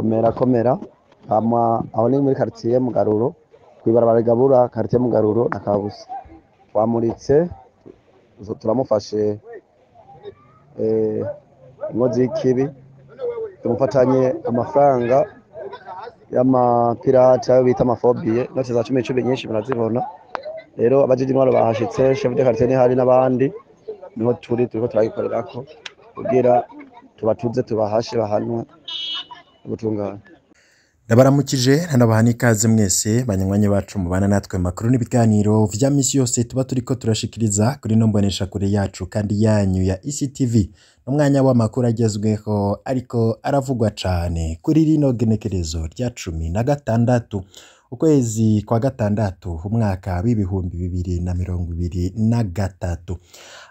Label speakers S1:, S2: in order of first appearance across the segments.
S1: komera komera aho ni muri karitsiye mugaruro ku ibarabara rigabura karitsiye mugaruro na kabuza wamuritse turamufashe eh, inkozi y'ikibi tumufatanye amafaranga y'amapirate ayo bita amafobiye inoti za cumi cumi nyinshi murazibona rero abajiji intwaro bahashitse shefu de karitsiye n'ihari n'abandi niho turi turiho turayikorera ko kugira tubatuze tubahashe bahanwe ubutungane ndabaramukije hanabaha n'ikaze mwese banywanyi bacu mubana natwe makuru n'ibiganiro bya minsi yose tuba turi ko turashikiriza kuri ino mbonesha yacu kandi yanyu ya ectv n'umwanya w'amakuru agezweho ariko aravugwa cyane kuri rino genekerezo rya cumi na gatandatu ukwezi kwa gatandatu umwaka w'ibihumbi bibiri na mirongo ibiri na gatatu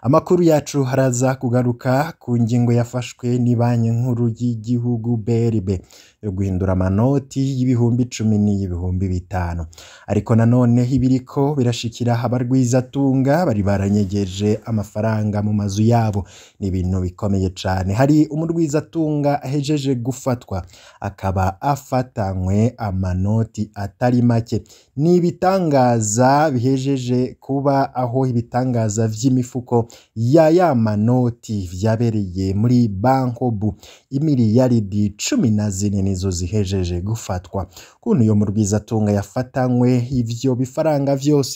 S1: amakuru yacu haraza kugaruka ku ngingo yafashwe ni banki nkuru y'igihugu BRB yo guhindura amanoti y'ibihumbi icumi n'iy'ibihumbi bitanu ariko nanone ibiriko birashikira abarwizatunga bari baranyegeje amafaranga mu mazu yabo ni ibintu bikomeye cyane hari umurwizatunga ahejeje gufatwa akaba afatanywe amanoti atari make ni ibitangaza bihejeje kuba aho ibitangaza by'imifuko ya ya manoti byabereye muri bankobu imiliyaridi cumi na zine nizo zihejeje gufatwa kuntu iyo mu Rwizatunga yafatanywe ivyo bifaranga vyose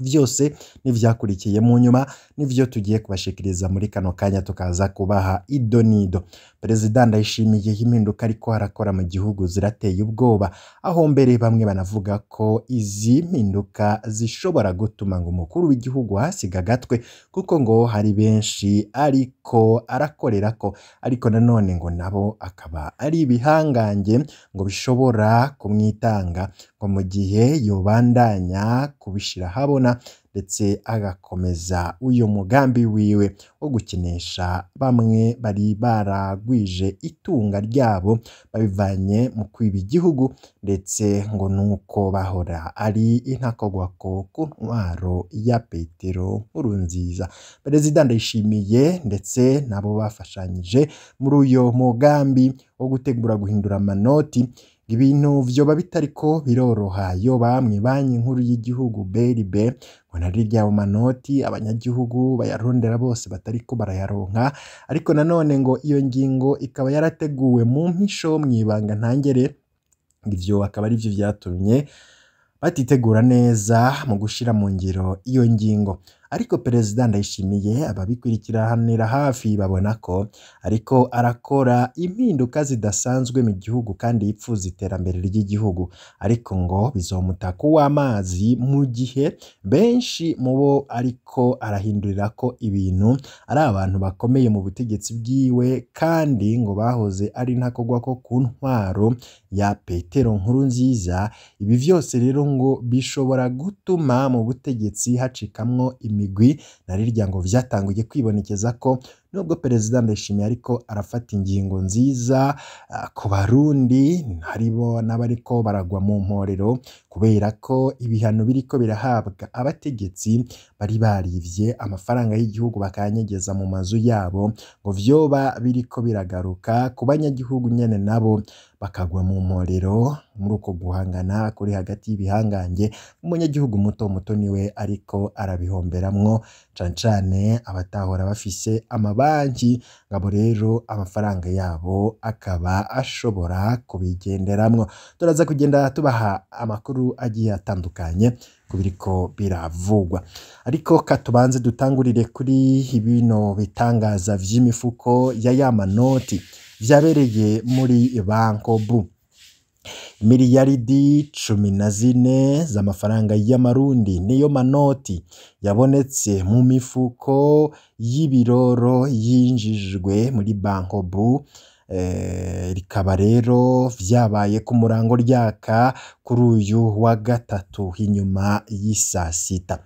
S1: byose n'ibyakurikiye mu nyuma nibyo tugiye kubashikiriza muri kano kanya tukaza kubaha idonido perezida ndayishimiye impinduka ariko harakora mu gihugu zirateye ubwoba aho mbere bamwe banavuga ko izi mpinduka zishobora gutuma ngo umukuru w'igihugu hasiga agatwe kuko ngo hari benshi ariko arakorera ko ariko nanone ngo nabo akaba ari ibihangange ngo bishobora kumwitanga ngo mu gihe yobandanya kubishyira habona abona ndetse agakomeza uyu mugambi wiwe wo gukinisha bamwe bari baragwije itunga ryabo babivanye mu kwiba igihugu ndetse ngo nuko bahora ari intakogwako ku ntwaro ya Petero Nkurunziza. Perezida Ndayishimiye ndetse nabo bafashanyije muri uyu mugambi wo gutegura guhindura amanoti ibintu byoba bitariko biroroha yo bamwe banki nkuru y'igihugu BRB ngo nari rya manoti abanyagihugu bayarondera bose batariko barayaronka ariko nanone ngo iyo ngingo ikaba yarateguwe mu mpisho mu ibanga ntangere ibyo akaba ari byo byatumye batitegura neza mu gushyira mu ngiro iyo ngingo ariko perezida ndayishimiye ababikurikiranira hafi babona ko ariko arakora impinduka zidasanzwe mu gihugu kandi yipfuza iterambere ry'igihugu ariko ngo bizomutaka uw'amazi mu gihe benshi mu bo ariko arahindurira ko ibintu ari abantu bakomeye mu butegetsi bwiwe kandi ngo bahoze ari ntakogwa ko ku ntwaro ya petero nkuru nziza ibi byose rero ngo bishobora gutuma mu butegetsi hacikamwo imi imigwi na rirya ngo byatanguye kwibonekeza ko nubwo perezida ndayishimiye ariko arafata ingingo nziza ah, ku barundi haribo n'abariko baragwa mu mporero kubera ko ibihano biriko birahabwa abategetsi bari barivye amafaranga y'igihugu bakayanyegeza mu mazu yabo ngo vyoba biriko biragaruka ku banyagihugu nyene nabo bakagwa mu mporero muri uko guhangana kuri hagati y'ibihangange umunyagihugu muto muto niwe ariko arabihomberamwo cane cane abatahora bafise amabanki ngabo rero amafaranga yabo akaba ashobora kubigenderamwo turaza kugenda tubaha amakuru agiye atandukanye ku kubiriko biravugwa ariko katubanze dutangurire kuri bino bitangaza vy'imifuko ya ya byabereye muri Bankobu. Miliyaridi cumi na zine z'amafaranga y'amarundi niyo manoti yabonetse mu mifuko y'ibiroro yinjijwe muri Bankobu, eh, rikaba rero byabaye ku murango ryaka kuri uyu wa gatatu inyuma y'i sita.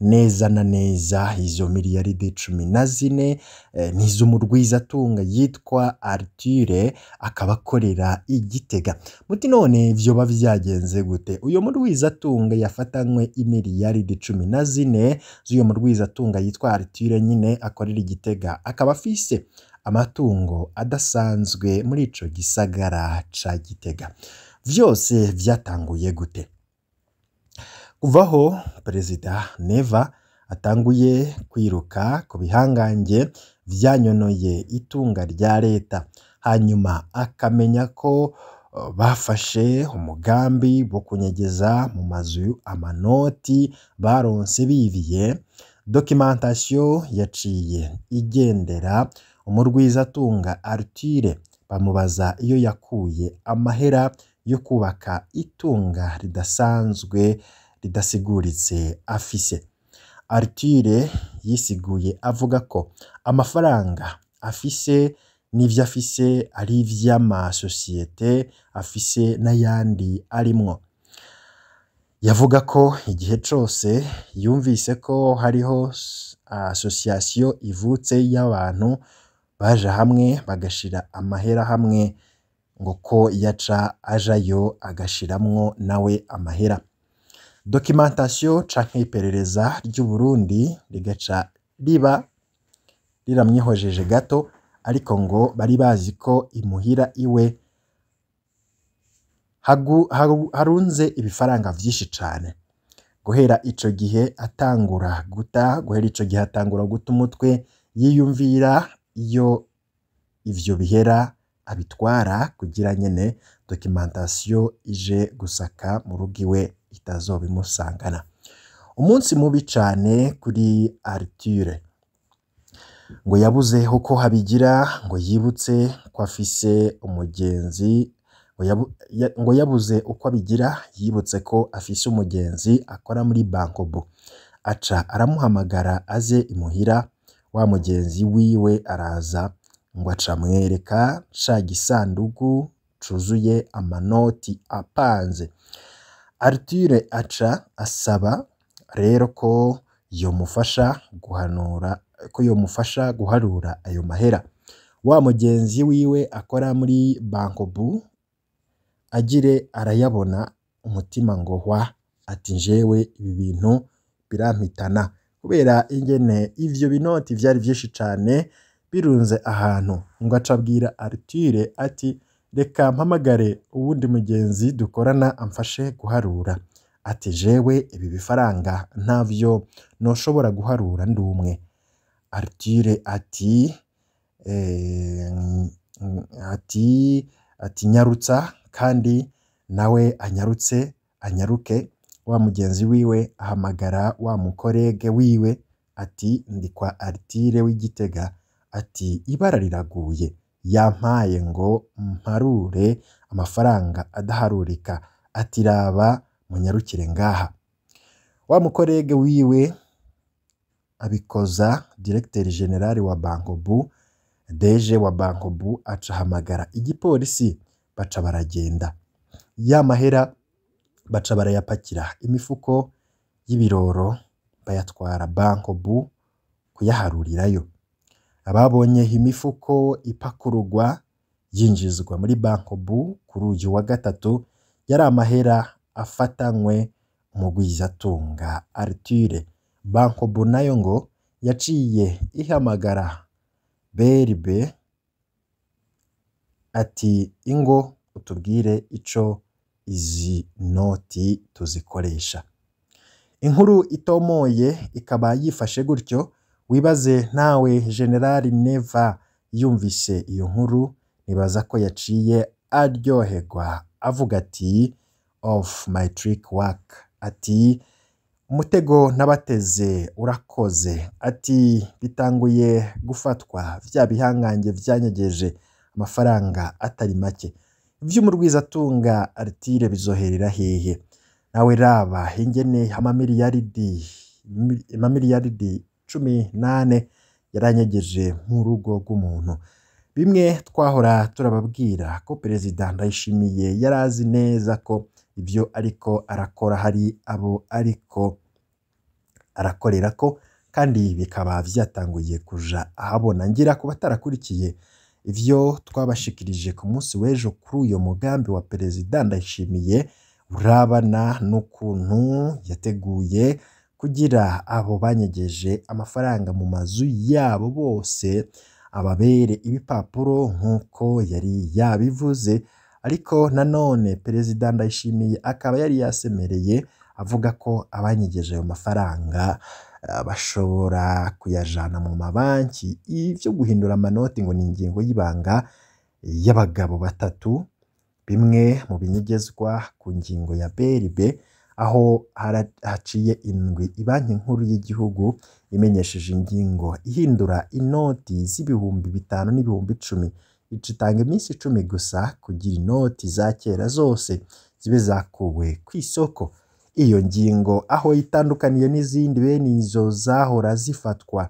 S1: neza na neza izo miliyaride cumi na zine eh, ni iz'umugwizatunga yitwa Arthur akaba akorera igitega muti none vyoba vyagenze gute? Uyu mugwizatunga yafatanywe imiliyaride cumi na zine z'uyu atunga yitwa Arthur nyine akorera igitega akaba afise amatungo adasanzwe muri icyo gisagara ca Gitega, vyose vyatanguye gute? Kuva aho Perezida Neva atanguye kwiruka ku bihangange byanyonoye itunga rya leta, hanyuma akamenya ko uh, bafashe umugambi wo kunyegeza mu mazu amanoti baronse bibiye, documentation yaciye igendera Umurwizatunga Arthur, bamubaza iyo yakuye amahera yo kubaka itunga ridasanzwe. ridasiguritse afise. Arthur yisiguye avuga ko amafaranga afise n'ivyo afise ari ivy'amasosiyete afise n'ayandi arimwo. Yavuga ko igihe cose yumvise ko hariho asosiyasiyo ivutse y'abantu baja hamwe bagashira amahera hamwe ngo ko yaca ajayo agashiramwo nawe amahera. dokimentasiyo canke iperereza ry'u Burundi rigaca riba riramwihojeje gato ariko ngo bari bazi ko imuhira iwe harunze ibifaranga byinshi cyane guhera icyo gihe atangura guta guhera icyo gihe atangura guta umutwe yiyumvira iyo ibyo bihera abitwara kugira nyine dokimentasiyo ije gusaka mu rugo iwe. itazoba umunsi mubi cyane kuri Arthur ngo yabuze uko habigira ngo yibutse ko afise umugenzi ngo yabuze uko abigira yibutse ko afise umugenzi akora muri bankobo aca aramuhamagara aze imuhira wa mugenzi wiwe araza ngo acamwereka ca gisandugu cuzuye amanoti apanze Arthur aca asaba rero ko yomufasha guhanura ko yomufasha guharura ayo mahera, wa mugenzi wiwe akora muri Bankobu agire arayabona umutima ngo hwa, ati jewe ibi bintu birampitana kubera ingene ibyo binoti byari vyinshi cyane birunze ahantu, ngo aca abwira Arthur ati reka mpamagare uwundi mugenzi dukorana amfashe guharura, ati jewe ibi bifaranga ntabyo ntushobora guharura ndi umwe, Artire ati eh, ati ati nyarutsa kandi nawe anyarutse anyaruke, wa mugenzi wiwe ahamagara wa mukorege wiwe ati ndi kwa Arthur w'Igitega, ati ibara riraguye. yampaye ngo mparure amafaranga adaharurika, ati raba munyarukire ngaha, wa mukorege wiwe abikoza diregiteri jenerali wa Bankobu, deje wa Bankobu aca ahamagara igipolisi baca baragenda, ya mahera baca barayapakira imifuko y'ibiroro bayatwara Bankobu kuyaharurirayo. ababonye imifuko ipakururwa yinjizwa muri banki ubu kuri uyu wa gatatu yari amahera afatanywe umugwizatunga Arthur, banki ubu nayo ngo yaciye ihamagara BRB ati ingo utubwire ico izi noti tuzikoresha. Inkuru itomoye ikaba yifashe gutyo wibaze nawe generali neva yumvise iyo nkuru nibaza ko yaciye aryoherwa avuga ati of my trick work ati umutego n'abateze urakoze ati bitanguye gufatwa bya bihangange byanyegeje amafaranga atari make atunga aritire bizoherera hehe nawe raba ingene amamiliyaridi amamiliyaridi cumi n'ane yaranyegeje nk'urugo rw'umuntu bimwe twahora turababwira ko perezida ndayishimiye yari azi neza ko ibyo ariko arakora hari abo ariko arakorera ko kandi bikaba byatanguye kuja ahabona ngira ku batarakurikiye ibyo twabashikirije ku munsi w'ejo kuri uyu mugambi wa perezida ndayishimiye urabana n'ukuntu yateguye kugira abo banyegeje amafaranga mu mazu yabo bose ababere ibipapuro nk'uko yari yabivuze ariko nanone Perezida Ndayishimiye akaba yari yasemereye avuga ko abanyegeje ayo mafaranga eh, bashobora kuyajana mu mabanki, ibyo guhindura amanoti ngo ni ingingo y'ibanga y'abagabo batatu, bimwe mu binyegezwa ku ngingo ya BRD. aho haciye indwi banki nkuru y'igihugu imenyesheje ingingo ihindura inoti z'ibihumbi bitanu n'ibihumbi icumi itanga iminsi icumi gusa kugira inoti za kera zose zibe zakuwe ku isoko iyo ngingo aho itandukaniye n'izindi bene izo zahora zifatwa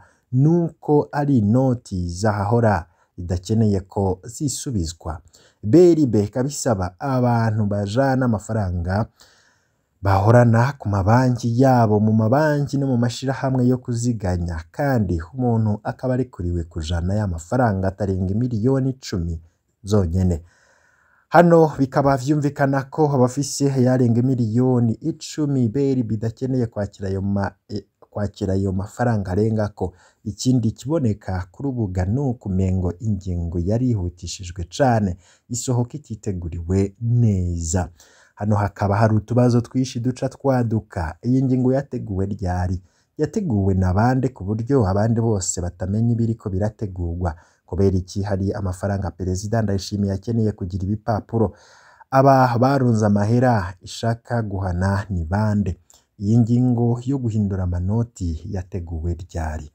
S1: nuko ari inoti zahahora idakeneye ko zisubizwa beribe ikaba isaba abantu bajana amafaranga bahorana ku mabanki yabo mu mabanki no mu mashyirahamwe yo kuziganya kandi umuntu akaba arekuriwe kujana y'amafaranga atarenga miliyoni icumi zonyine. Hano bikaba byumvikana ko abafise ayarenga miliyoni icumi beri bidakeneye kwakira ayo ma eh, kwakira ayo mafaranga arengako. Ikindi kiboneka ku rubuga ni ukumengo ingingo yarihutishijwe cane, isohoka ititeguriwe neza. hano hakaba hari utubazo twinshi duca twaduka iyi ngingo yateguwe ryari yateguwe na bande ku buryo abandi bose batamenya ibiri ko birategurwa kubera iki hari amafaranga perezida ndayishimiye akeneye kugira ibipapuro aba barunze amahera ishaka guhana ni bande iyi ngingo yo guhindura amanoti yateguwe ryari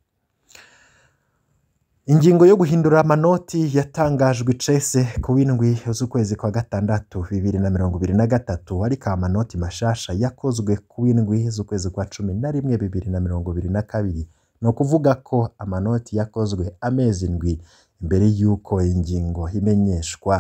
S1: ingingo yo guhindura amanoti yatangajwe icese ku w'indwi z'ukwezi kwa gatandatu bibiri na mirongo ibiri na gatatu ariko amanoti mashasha yakozwe ku w'indwi z'ukwezi kwa cumi na rimwe bibiri na mirongo ibiri na kabiri ni ukuvuga ko amanoti yakozwe amezi indwi mbere y'uko ingingo imenyeshwa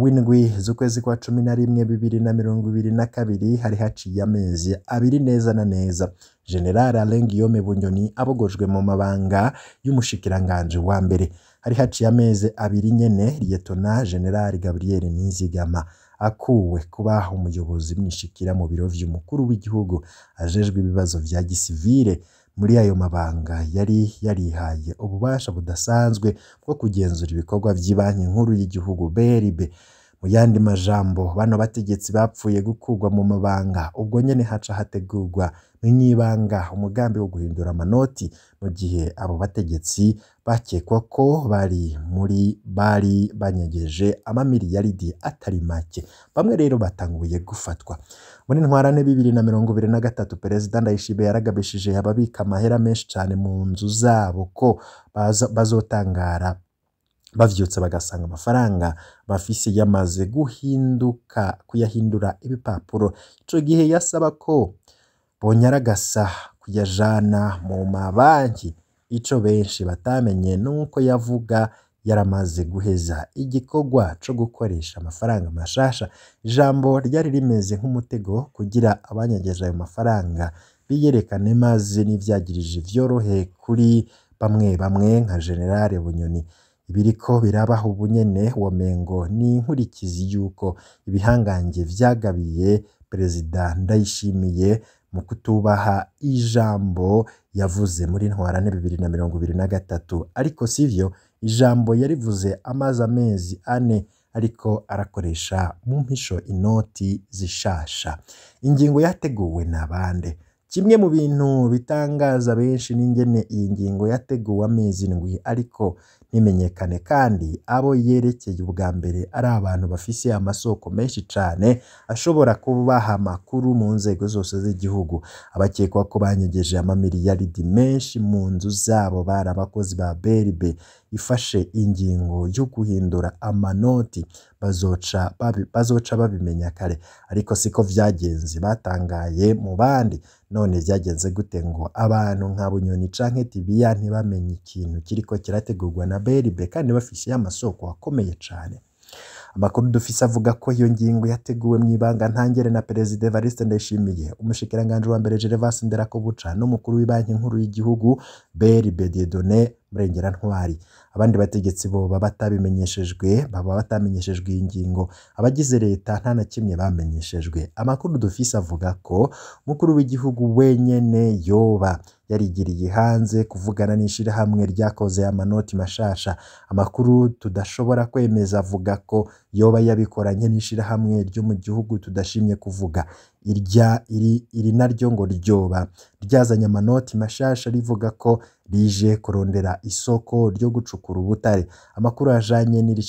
S1: w'indwi z'ukwezi kwa cumi na rimwe bibiri na mirongo ibiri na kabiri hari haciye amezi abiri neza na neza general Alain Guillaume Bunyoni abogojwe mu mabanga y'umushikiranganji wa mbere hari haciye amezi abiri nyene liyetona general Gabriel Nizigama akuwe kuba umuyobozi mwishikira mu biro vy'umukuru w'igihugu ajejwe ibibazo bya gisivile muri ayo mabanga yari yarihaye ububasha budasanzwe bwo kugenzura ibikorwa by'i banki nkuru y'igihugu BRB. mu yandi majambo bano bategetsi bapfuye gukugwa mu mabanga ubwo nyene haca hategurwa mw'ibanga umugambi wo guhindura amanoti mu gihe abo bategetsi bakekwa ko bari muri bari banyegeje amamiliyaridi atari make bamwe rero batanguye gufatwa muri ntwarane bibiri na mirongo ibiri na gatatu perezida Ndayishibe yaragabishije ababika amahera menshi cyane mu nzu zabo ko bazotangara babyutse bagasanga amafaranga bafise yamaze guhinduka kuyahindura ibipapuro ico gihe yasaba ko bonyaragasa kuyajana mu mabanki ico benshi batamenye nuko yavuga yaramaze guheza igikorwa cyo gukoresha amafaranga mashasha ijambo ryari rimeze nk'umutego kugira abanyagiza ayo mafaranga biyerekane maze n'ivyagirije vyorohe kuri bamwe bamwe nka generale bunyoni Ibiriko birabaho ubunyene nyene womengo ni inkurikizi yuko ibihangange vyagabiye Perezida Ndayishimiye mu kutubaha ijambo yavuze muri Ntwarante bibiri na mirongo ibiri na gatatu, ariko sivyo ijambo yarivuze amazi amezi ane ariko arakoresha mu mpisho inoti zishasha. Ingingo yateguwe na Kimwe mu bintu bitangaza benshi n'ingene iyi ngingo yateguwe amezi indwi ariko ntimenyekane kandi abo yerekeye ubwa mbere ari abantu bafise amasoko menshi cyane ashobora kubaha amakuru mu nzego zose z'igihugu, abakekwa ko banyegeje amamiliyaridi menshi mu nzu zabo bari abakozi ba BRB. ifashe ingingo yo guhindura amanoti bazoca babimenya kare ariko siko byagenze batangaye mu bandi none byagenze gute ngo abantu nka Bunyoni canke Tibiya ntibamenye ikintu kiriko kirategurwa na BRB kandi bafise amasoko akomeye cyane Amakuru dufise avuga ko iyo ngingo yateguwe mu ibanga ntangere na Perezida Evariste Ndayishimiye, umushikiranganji wa mbere Gervase Nderakobuca n'umukuru w'Ibanki Nkuru y'Igihugu BRB Dieudonné Murengera Ntwari abandi bategetsi bo baba batabimenyeshejwe baba batamenyeshejwe iyi ngingo abagize leta nta na kimwe bamenyeshejwe amakuru dufise avuga ko umukuru w'igihugu wenyine yoba yarigiriye hanze kuvugana n'ishirahamwe ryakoze amanoti mashasha amakuru tudashobora kwemeza avuga ko yoba yabikoranye n'ishirahamwe ryo mu gihugu tudashimye kuvuga iri naryo ngo ryoba ryazanye amanoti mashasha rivuga ko rije kurondera isoko ryo gucukura ubutare, amakuru ajanye n'iri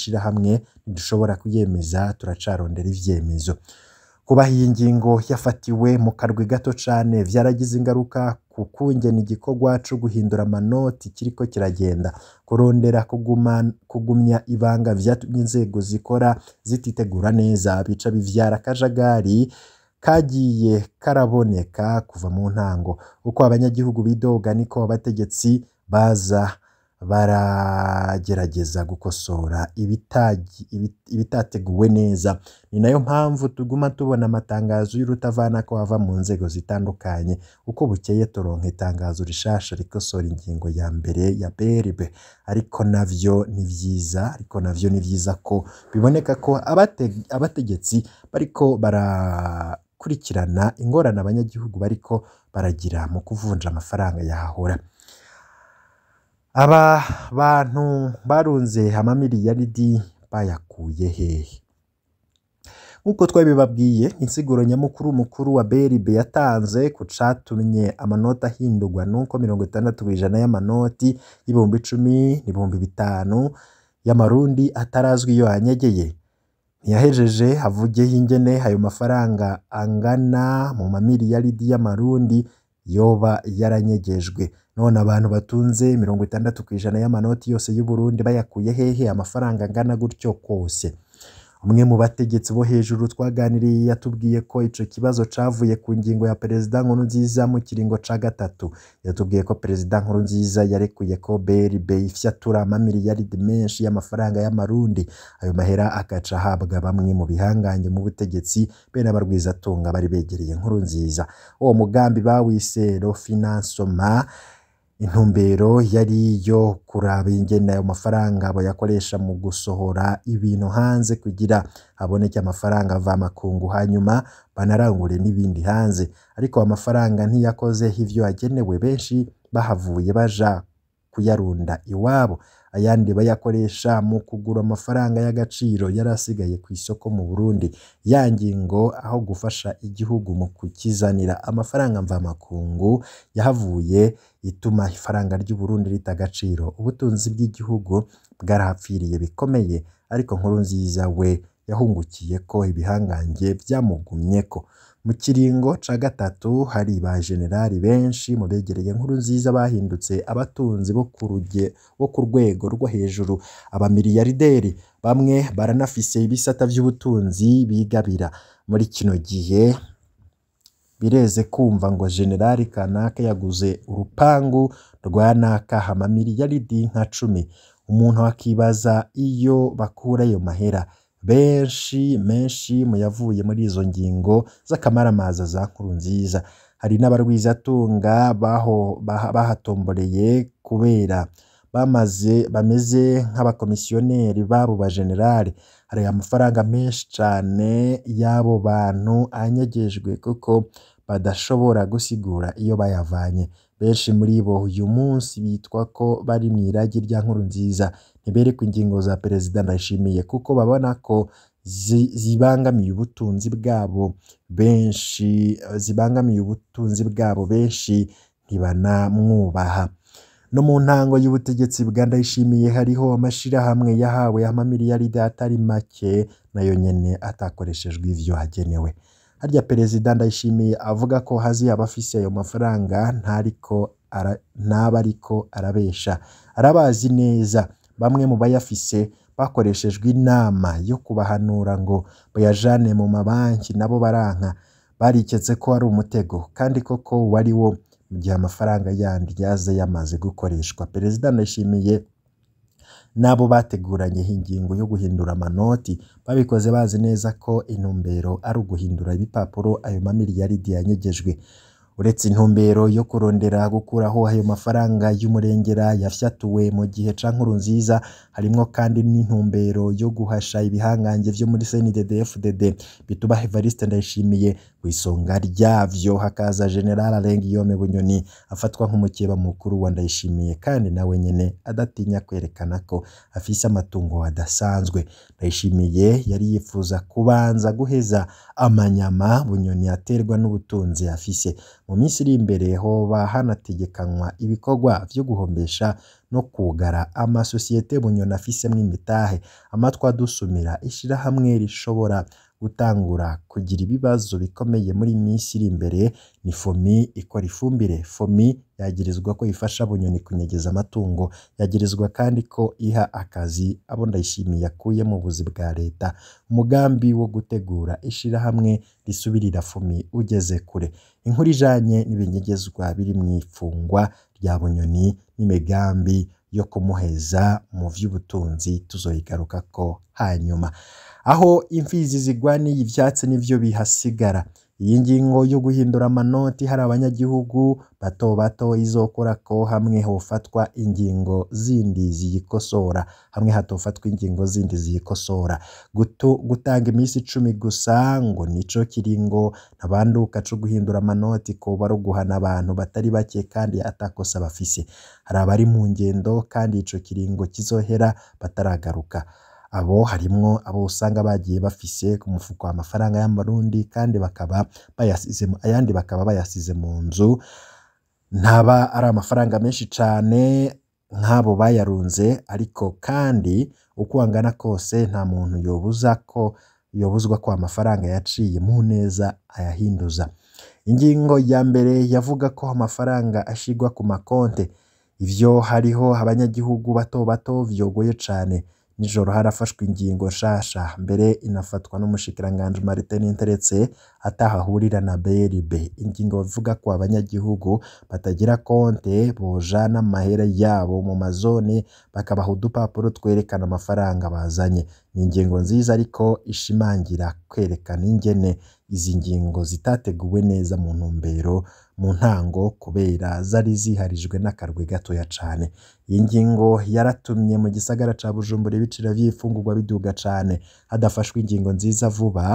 S1: ntidushobora kuyemeza turacarondera ibyemezo. Kuba iyi ngingo yafatiwe mu karwi gato cane vyaragize ingaruka ku kungene igikorwa co guhindura amanoti kiriko kiragenda, kurondera kugumya ibanga vyatumye inzego zikora zititegura neza bica bivyara akajagari. kagiye karaboneka kuva mu ntango, uko abanyagihugu bidoga niko abategetsi baza baragerageza gukosora ibitateguwe neza, ni nayo mpamvu tuguma tubona amatangazo ko ava mu nzego zitandukanye, uko bukeye turonka itangazo rishasha rikosora ingingo ya mbere ya BRB, ariko navyo ni vyiza, ariko navyo ni byiza ko biboneka ko abategetsi bariko bara gukurikirana ingorane abanyagihugu bariko baragira mu kuvunja amafaranga yahahora. Aba bantu barunze amamiliyaridi bayakuye hehe? Nk'uko twabibabwiye insiguro nyamukuru umukuru wa BRB yatanze ku catumye amanota ahindurwa nuko mirongo itandatu ijana y'amanoti y'ibihumbi icumi n'ibihumbi bitanu y'amarundi atarazwi iyo anyegeye ntiyahejeje havugeho ingene ayo mafaranga angana mu mamiliyaridi y'amarundi yoba yaranyegejwe none abantu batunze mirongo itandatu ku ijana y'amanoti yose y'uburundi bayakuye hehe amafaranga angana gutyo kose umwe mu bategetsi bo hejuru twaganiriye yatubwiye ko icyo kibazo cyavuye ku ngingo ya perezida nkurunziza mu kiringo cya gatatu yatubwiye ko perezida nkurunziza yarekuye ko brb ifyatura amamiliyaridi menshi y'amafaranga y'amarundi ayo mahera agaca ahabwa bamwe mu bihangange mu butegetsi bene abarwizatunga bari begereye nkurunziza uwo mugambi bawise rofinanso intumbero yari iyo kuraba ingene ayo mafaranga boyakoresha mu gusohora ibintu hanze kugira haboneke amafaranga ava amakungu hanyuma banarangure n'ibindi hanze, ariko amafaranga ntiyakoze ivyo agenewe benshi bahavuye baja kuyarunda iwabo. ayandi bayakoresha mu kugura amafaranga y'agaciro yari asigaye ku isoko mu Burundi, ya ngingo aho gufasha igihugu mu kukizanira amafaranga mvamakungu yahavuye ituma ifaranga ry'u Burundi rita agaciro, ubutunzi bw'igihugu bwarahapfiriye bikomeye ariko Nkurunziza we yahungukiye ko ibihangange ko. mu kiringo ca gatatu hari ba generali benshi mu begereye Nkuru nziza bahindutse abatunzi bo ku ruge ku rwego rwo hejuru abamiliyarderi bamwe baranafise ibisata by’ubutunzi bigabira muri kino gihe bireze kumva ngo generali kanaka yaguze urupangu rwa nakaha amamiliyaridi nka cumi umuntu akibaza iyo bakura ayo mahera menshi menshi mu muri izo ngingo z'akamaramaza za nziza Hari n'abarwizatunga bahatomboreye kubera bamaze bameze nk'abakomisiyoneri b'abo ba bajenerali. Hari amafaranga menshi cyane y'abo bantu anyagejwe kuko badashobora gusigura iyo bayavanye. Benshi muri bo uyu munsi bitwa ko bari mu mw'iragi rya Nkuru nziza. ntibere ku ingingo za perezida ndayishimiye kuko babona ko zibangamiye ubutunzi bwabo benshi zibangamiye ubutunzi bwabo benshi ntibanamwubaha no mu ntango y'ubutegetsi bwa ndayishimiye hariho amashyirahamwe yahawe amamiliyaride atari make nayo nyine atakoreshejwe ivyo hagenewe harya perezida ndayishimiye avuga ko hazi abafise ayo mafaranga ntariko ntaba ariko arabesha arabazi neza bamwe mu bayafise bakoreshejwe inama yo kubahanura ngo bayajane mu mabanki nabo baranka bariketse ko ari umutego kandi koko wari wo mu gihe amafaranga yandi yaze yamaze gukoreshwa perezida ndashimiye n'abo bateguranye ingingo yo guhindura amanoti babikoze bazi neza ko intumbero ari uguhindura ibipapuro ayo mamiliyaridi yanyegejwe uretse intumbero yo kurondera gukuraho ayo mafaranga y'umurengera yafyatuwe mu gihe ca nziza harimo kandi n'intumbero yo guhasha ibihangange vyo muri CNDD-FDD Bitubaho Evariste Ndayishimiye ku isonga ryabyo hakaza General Alengiyome Bunyoni afatwa nk'umukeba mukuru wa Ndayishimiye kandi nawe nyine adatinya kwerekana ko afise amatungo adasanzwe. Ndayishimiye yari yifuza kubanza guheza amanyama Bunyoni aterwa n'ubutunzi afise. Mu minsi iri imbere hoba hanategekanywa ibikorwa vyo guhombesha no kugara amasosiyete Bunyoni afisemwo imitahe. Amatwa adusumira ishirahamwe rishobora gutangura kugira ibibazo bikomeye muri iyi minsi iri imbere, ni FOMI ikora ifumbire, FOMI yagirizwa ko ifasha Bunyoni kunyagiza amatungo, yagirizwa kandi ko iha akazi abo ndayishimiye akuye mu buzi bwa Leta, umugambi wo gutegura ishyirahamwe risubirira FOMI ugeze kure, inkuru ijanye n'ibinyegezwa biri mu ifungwa rya Bunyoni n'imigambi yo kumuheza mu by’ubutunzi tuzoyigaruka ko hanyuma. aho imfizi zigwaniye ibyatsi nibyo bihasigara iyi ngingo yo guhindura amanoti hari abanyagihugu bato bato izokora ko hamwe hofatwa ingingo zindi ziyikosora hamwe hatofatwa ingingo zindi ziyikosora gutanga iminsi icumi gusa ngo nicyo kiringo ntabanduka cyo guhindura amanoti ko ari guhana abantu batari bake kandi atakosa bafise hari abari mu ngendo kandi ico kiringo kizohera bataragaruka Abo harimwo abo usanga bagiye bafise ku mufuko amafaranga y'amarundi kandi bakaba bayasize, ayandi bakaba bayasize mu nzu, ntaba ari amafaranga menshi cane nk'abo bayarunze ariko kandi uko angana kose nta muntu yobuza ko yobuzwa ko amafaranga yaciye mu neza ayahinduza. Ingingo ya mbere yavuga ko amafaranga ashigwa ku makonte. Ivyo hariho abanyagihugu bato bato vyogoye cane. nijoro harafashwe ingingo nshasha mbere inafatwa n'umushikiranganji Martin Nteretse atahahurira na BRD ingingo bavuga ko abanyagihugu batagira konte bojana amahera yabo mu mazone bakabaha udupapuro twerekana amafaranga bazanye ni ingingo nziza ariko ishimangira kwerekana ingene izi ngingo zitateguwe neza mu ntumbero mu ntango kubera zari ziharijwe n'akarwi gatoya cane Iyi yaratumye mu gisagara ca Bujumbura ibiciro vy'imfungurwa biduga cane. Hadafashwe ingingo nziza vuba,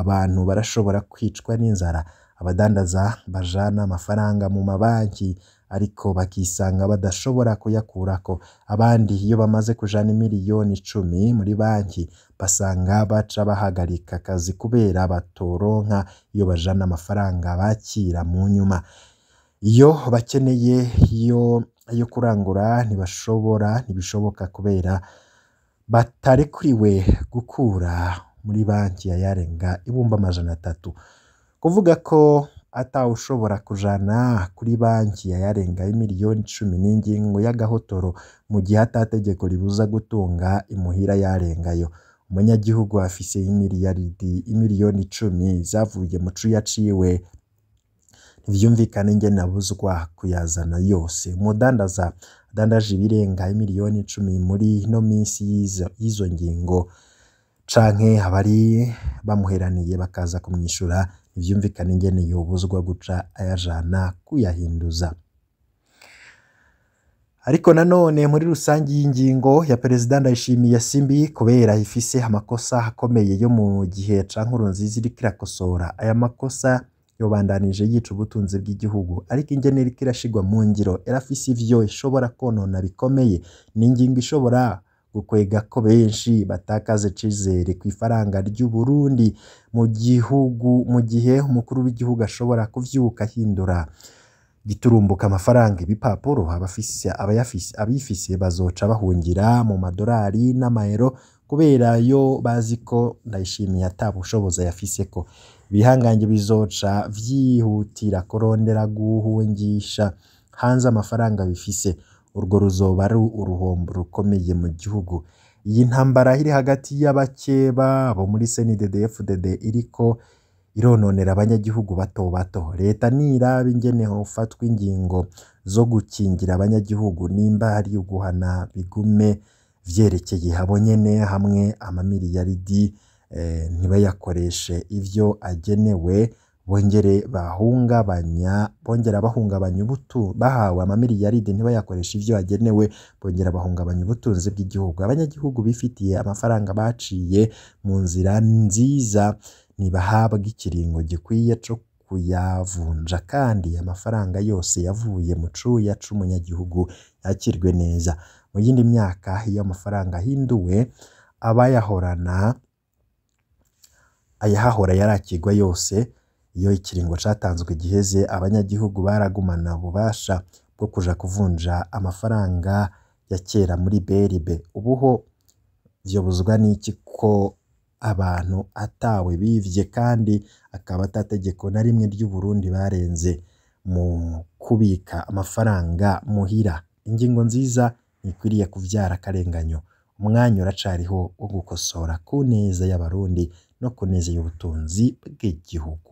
S1: abantu barashobora kwicwa n'inzara. Abadandaza bajana amafaranga mu mabanki ariko bakisanga badashobora kuyakurako. Abandi iyo bamaze kujana imiriyoni icumi muri banki, basanga baca bahagarika akazi kubera batoronka iyo bajana amafaranga bakira mu nyuma. Iyo bakeneye iyo yo kurangura ntibashobora ntibishoboka kubera batarekuriwe gukura muri banki ya yarenga ibumba amajana atatu kuvuga ko atawushobora kujana kuri banki ya yarenga y'imiliyoni cumi n'ingingo y'agahotoro mu gihe atategeko ribuza gutunga imuhira yarengayo umunyagihugu afise y'imiliyaridi imiliyoni icumi zavuye mu cuya ntibyumvikane njye nabuzwa kuyazana yose umudandaza adandaje ibirenga miliyoni icumi muri ino minsi y'izo ngingo canke abari bamuheraniye bakaza kumwishyura ntibyumvikane ingene yobuzwa guca ayajana kuyahinduza ariko nanone muri rusange iyi ngingo ya perezida ndayishimiye simbi kubera ifise amakosa akomeye yo mu gihe ca nkurunziza iriko irakosora aya makosa yobandanije yica ubutunzi bw'igihugu ariko ingene iriko irashigwa mu ngiro irafise ivyo ishobora konona bikomeye ni ingingo ishobora gukwega ko benshi batakaze icizere ku ifaranga ry'u Burundi mu gihugu mu gihe umukuru w'igihugu ashobora kuvyuka ahindura giturumbuka amafaranga ibipapuro abafise abayafise abifise bazoca bahungira mu madorari n'amayero kubera yo bazi ko ndayishimiye atabushobozi yafise ko ibihangange bizoca vyihutira kurondera guhungisha hanze amafaranga bifise urwo ruzoba ari uruhombo rukomeye mu gihugu iyi ntambara iri hagati y'abakeba bo muri SNDDFDD iriko irononera abanyagihugu bato bato leta niraba ingene hofatwa ingingo zo gukingira abanyagihugu nimba hari uguhana bigume vyerekeye habo nyene hamwe amamiliyaridi eh, ntibayakoreshe ivyo agenewe bongere bahungabanya bongera bahungabanya ubutu bahawe amamiliyaridi ntibayakoreshe ibyo agenewe bongera bahungabanya ubutunzi bw'igihugu abanyagihugu bifitiye amafaranga baciye mu nzira nziza nibahabwe ikiringo gikwiye cyo kuyavunja kandi amafaranga yose yavuye mu cuya c'umunyagihugu yakirwe neza. mu yindi myaka iyo amafaranga ahinduwe abayahorana ayahahora yarakirwa yose, iyo ikiringo catanzwe giheze abanyagihugu baragumana ububasha bwo kuja kuvunja amafaranga ya kera muri BRB, ubu ho vyobuzwa n'iki ko abantu atawe bivye kandi akaba ata na rimwe ry'Uburundi barenze mu kubika amafaranga muhira, ingingo nziza ikwiriye kubyara akarenganyo umwanya uracariho wo gukosora ku neza y'Abarundi no kunezeza yubutunzi bw'igihugu.